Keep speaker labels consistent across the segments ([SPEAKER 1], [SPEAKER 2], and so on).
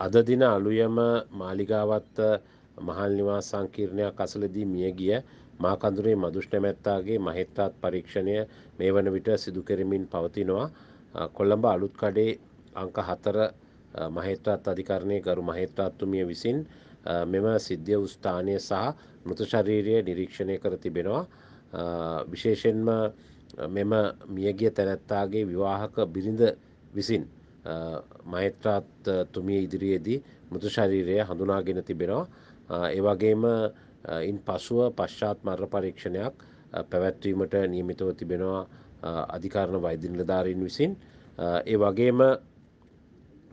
[SPEAKER 1] අද දින අලුයම මාලිගාවත් මහල් නිවාස සංකීර්ණයක් අසලදී මිය ගිය මා කඳුරේ මදුෂ්ණමැත්තාගේ මහෙත්තාත් පරීක්ෂණය මේ වන විට සිදු කෙරමින් පවතිනවා කොළඹ අලුත් කඩේ අංක හතර මහෙත්‍රාත් අධිකරණය ගරු මහෙත්‍රාත්තුමිය විසින් මෙම සිද්ධිය ස්ථානය සහ මෘතශරීරය නිරීක්ෂණය කර තිබෙනවා විශේෂෙන්ම මෙම මියගිය තැනැත්තාගේ විවාහක බිරිඳ විසින් මෛත්‍රාත් තුමිය ඉදිරියේදී මෘතු ශරීරය හඳුනාගෙන තිබෙනවා ඒවගේම ඉන් පසුව පශ්චාත් මර්ර පරීක්ෂණයක් පැවැත්වීමට නියමිතව තිබෙනවා අධිකාරණ වෛදිනිලධාරීන් විසින් ඒ වගේම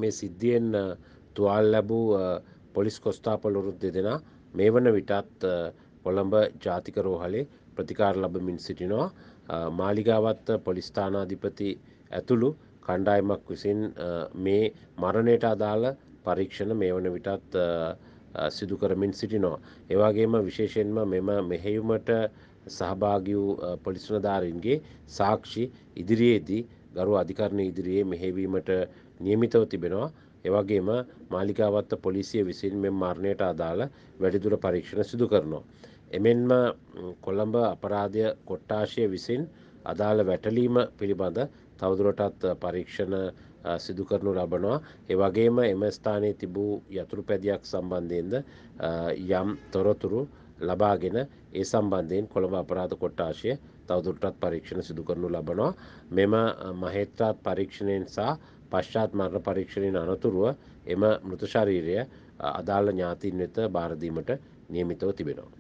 [SPEAKER 1] මේ සිද්ධියෙන් තුවාල් ලැබූ පොලිස් කොස්ථාපලොරුත් දෙදෙන මේ වන විටත් කොළඹ ජාතික රෝහලේ ප්‍රතිකාර ලබමින් සිටිනවා මාලිගාවත් පොලිස්ථානාධිපති ඇතුළු කණ්ඩායමක් විසින් මේ මරණයට අදාළ පරීක්ෂණ මේ වන විටත් සිදු කරමින් සිටිනවා. ඒවාගේම විශේෂයෙන්ම මෙම මෙහෙයුමට සහභාගි වූ පොලිස්නධාරීන්ගේ සාක්ෂි ඉදිරියේදී ගරු අධිකරණ ඉදිරියේ මෙහෙවීමට නියමිතව තිබෙනවා. එවගේම මාලිකාවත්ත පොලිසිය විසින් මෙ මරණයට අදාළ වැඩිදුර පරීක්ෂණ සිදු කරනවා. එමෙන්ම කොළඹ අපරාධය කොට්ටාශය විසින් අදාළ වැටලීම පිළිබඳ තවදුරටත් පරීක්ෂණ සිදු කරනු ලබනවා එවගේම එම ස්ථානයේ තිබූ යතුරු පැදයක් සම්බන්ධයෙන්ද යම් තොරතුරු ලබාගෙන ඒ සම්බන්ධයෙන් කොළඹ අපරාධ කොට්ටාශය තවදුරටත් පරීක්ෂණ සිදු කරනු ලබනවා මෙම මහෙත්‍රාත් පරීක්ෂණයෙන් සහ පශ්චාත් මරණ පරීක්ෂණයෙන් අනතුරුව එම මෘතශරීරය අදාළ ඥාතින් වෙත බාරදීමට නියමිතව තිබෙනවා.